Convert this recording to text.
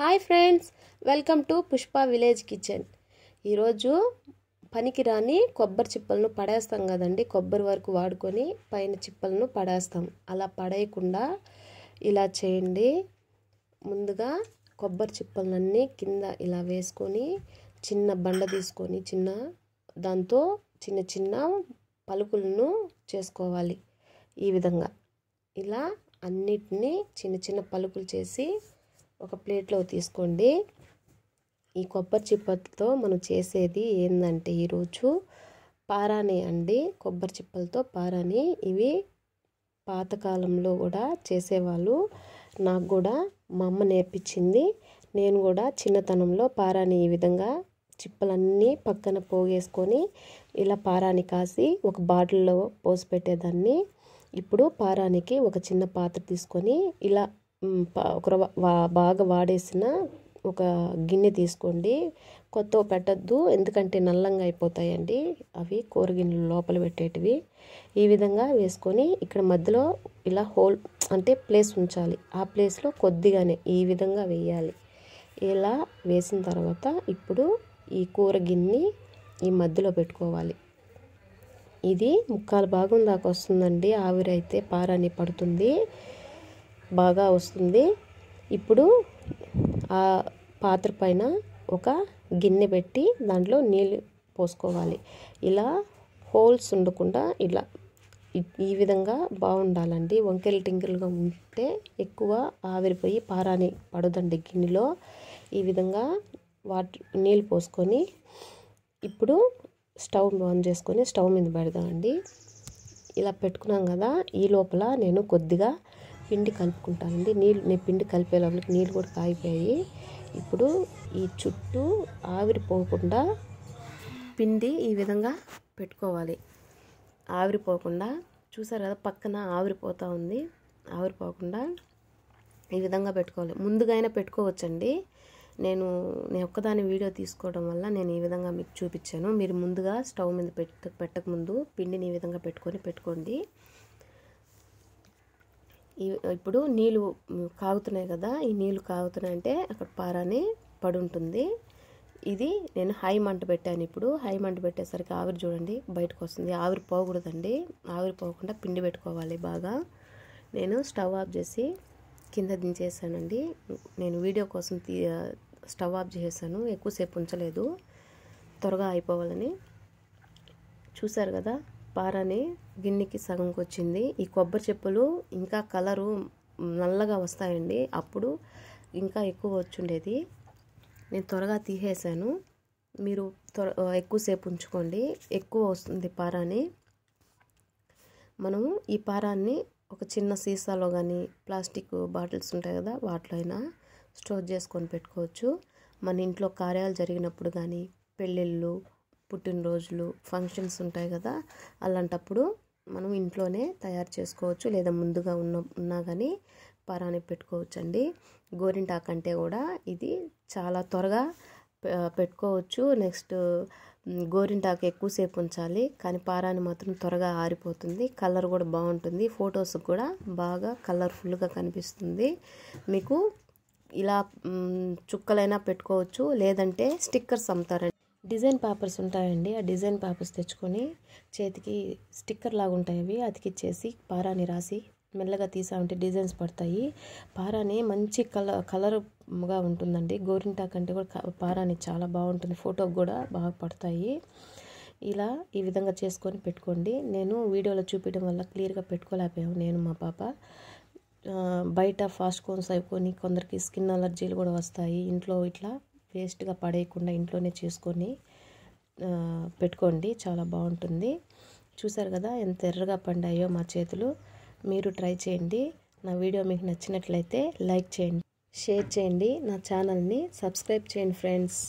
hi friends welcome to Pushpa village kitchen ఈరోజు పనికిరాని కొబ్బరి చిప్పలను పడేస్తాం కదండి కొబ్బరి వరకు వాడుకొని పైన చిప్పలను పడేస్తాం అలా పడేయకుండా ఇలా చేయండి ముందుగా కొబ్బరి చిప్పలన్నీ కింద ఇలా వేసుకొని చిన్న బండ తీసుకొని చిన్న దాంతో చిన్న చిన్న పలుకులను చేసుకోవాలి ఈ విధంగా ఇలా అన్నిటినీ చిన్న చిన్న పలుకులు చేసి ఒక ప్లేట్లో తీసుకోండి ఈ కొబ్బరి చిప్పలతో మనం చేసేది ఏంటంటే ఈరోజు పారాని అండి కొబ్బరి చిప్పలతో పారాని ఇవి పాతకాలంలో కూడా చేసేవాళ్ళు నాకు కూడా మా అమ్మ నేర్పించింది నేను కూడా చిన్నతనంలో పారాని ఈ విధంగా చిప్పలన్నీ పక్కన పోగేసుకొని ఇలా పారాని కాసి ఒక బాటిల్లో పోసి పెట్టేదాన్ని ఇప్పుడు పారానికి ఒక చిన్న పాత్ర తీసుకొని ఇలా ఒక బాగా వాడేసిన ఒక గిన్నె తీసుకోండి కొత్త పెట్టద్దు ఎందుకంటే నల్లంగా అయిపోతాయండి అవి కూర గిన్నెలు లోపల పెట్టేటివి ఈ విధంగా వేసుకొని ఇక్కడ మధ్యలో ఇలా హోల్ అంటే ప్లేస్ ఉంచాలి ఆ ప్లేస్లో కొద్దిగానే ఈ విధంగా వేయాలి ఇలా వేసిన తర్వాత ఇప్పుడు ఈ కూర గిన్నె ఈ మధ్యలో పెట్టుకోవాలి ఇది ముక్కాలు భాగం దాకా వస్తుందండి ఆవిరైతే పారాని పడుతుంది బాగా వస్తుంది ఇప్పుడు ఆ పాత్ర పైన ఒక గిన్నె పెట్టి దాంట్లో నీళ్ళు పోసుకోవాలి ఇలా హోల్స్ ఉండకుండా ఇలా ఈ విధంగా బాగుండాలండి వంకెలు టింకెలుగా ఉంటే ఎక్కువ ఆవిరిపోయి పారాని పడదండి గిన్నెలో ఈ విధంగా వాటర్ నీళ్ళు పోసుకొని ఇప్పుడు స్టవ్ ఆన్ చేసుకొని స్టవ్ మీద పెడదామండి ఇలా పెట్టుకున్నాం కదా ఈ లోపల నేను కొద్దిగా పిండి కలుపుకుంటానండి నీళ్ళు నేను పిండి కలిపే లోపలికి నీళ్ళు కూడా కాగిపోయాయి ఇప్పుడు ఈ చుట్టూ ఆవిరిపోకుండా పిండి ఈ విధంగా పెట్టుకోవాలి ఆవిరిపోకుండా చూసారు కదా పక్కన ఆవిరిపోతూ ఉంది ఆవిరిపోకుండా ఈ విధంగా పెట్టుకోవాలి ముందుగా పెట్టుకోవచ్చండి నేను నేను ఒక్కదాని వీడియో తీసుకోవడం వల్ల నేను ఈ విధంగా మీకు చూపించాను మీరు ముందుగా స్టవ్ మీద పెట్ట పెట్టకముందు పిండిని ఈ విధంగా పెట్టుకొని పెట్టుకోండి ఇప్పుడు నీళ్ళు కాగుతున్నాయి కదా ఈ నీళ్ళు కాగుతున్నాయంటే అక్కడ పారాని పడుంటుంది ఇది నేను హై మంట పెట్టాను ఇప్పుడు హై మంట పెట్టేసరికి ఆవిరి చూడండి బయటకు వస్తుంది ఆవిరి పోకూడదండి ఆవిరి పోకుండా పిండి పెట్టుకోవాలి బాగా నేను స్టవ్ ఆఫ్ చేసి కింద దించేసానండి నేను వీడియో కోసం స్టవ్ ఆఫ్ చేసేసాను ఎక్కువసేపు ఉంచలేదు త్వరగా అయిపోవాలని చూసారు కదా పారని గిన్నెకి సగంకి వచ్చింది ఈ కొబ్బరి చెప్పులు ఇంకా కలరు నల్లగా వస్తాయండి అప్పుడు ఇంకా ఎక్కువ వచ్చుండేది నేను త్వరగా తీసేసాను మీరు త్వర ఎక్కువసేపు ఉంచుకోండి ఎక్కువ వస్తుంది పారాని మనము ఈ పారాన్ని ఒక చిన్న సీసాలో కానీ ప్లాస్టిక్ బాటిల్స్ ఉంటాయి కదా వాటిలో అయినా స్టోర్ చేసుకొని పెట్టుకోవచ్చు మన ఇంట్లో కార్యాలు జరిగినప్పుడు కానీ పెళ్ళిళ్ళు పుట్టినరోజులు ఫంక్షన్స్ ఉంటాయి కదా అలాంటప్పుడు మనం ఇంట్లోనే తయారు చేసుకోవచ్చు లేదా ముందుగా ఉన్న ఉన్నా కానీ పరాని పెట్టుకోవచ్చండి గోరింటాకు అంటే కూడా ఇది చాలా త్వరగా పెట్టుకోవచ్చు నెక్స్ట్ గోరింటాకు ఎక్కువసేపు ఉంచాలి కానీ పారాని మాత్రం త్వరగా ఆరిపోతుంది కలర్ కూడా బాగుంటుంది ఫొటోస్ కూడా బాగా కలర్ఫుల్గా కనిపిస్తుంది మీకు ఇలా చుక్కలైనా పెట్టుకోవచ్చు లేదంటే స్టిక్కర్స్ అమ్ముతారండి డిజైన్ పేపర్స్ ఉంటాయండి ఆ డిజైన్ పేపర్స్ తెచ్చుకొని చేతికి స్టిక్కర్ లాగా ఉంటాయి అవి అతికిచ్చేసి పారాని రాసి మెల్లగా తీసామంటే డిజైన్స్ పడతాయి పారాని మంచి కలర్ కలర్గా ఉంటుందండి గోరింటా కంటే కూడా పారాని చాలా బాగుంటుంది ఫోటోకి కూడా బాగా పడతాయి ఇలా ఈ విధంగా చేసుకొని పెట్టుకోండి నేను వీడియోలో చూపించడం వల్ల క్లియర్గా పెట్టుకోలేకపోయాము నేను మా పాప బయట ఫాస్ట్ కోన్స్ అయిపోయి కొందరికి స్కిన్ అలర్జీలు కూడా వస్తాయి ఇంట్లో ఇట్లా వేస్ట్గా పడేయకుండా ఇంట్లోనే చేసుకొని పెట్టుకోండి చాలా బాగుంటుంది చూసారు కదా ఎంత ఎర్రగా పండాయో మా చేతులు మీరు ట్రై చేయండి నా వీడియో మీకు నచ్చినట్లయితే లైక్ చేయండి షేర్ చేయండి నా ఛానల్ని సబ్స్క్రైబ్ చేయండి ఫ్రెండ్స్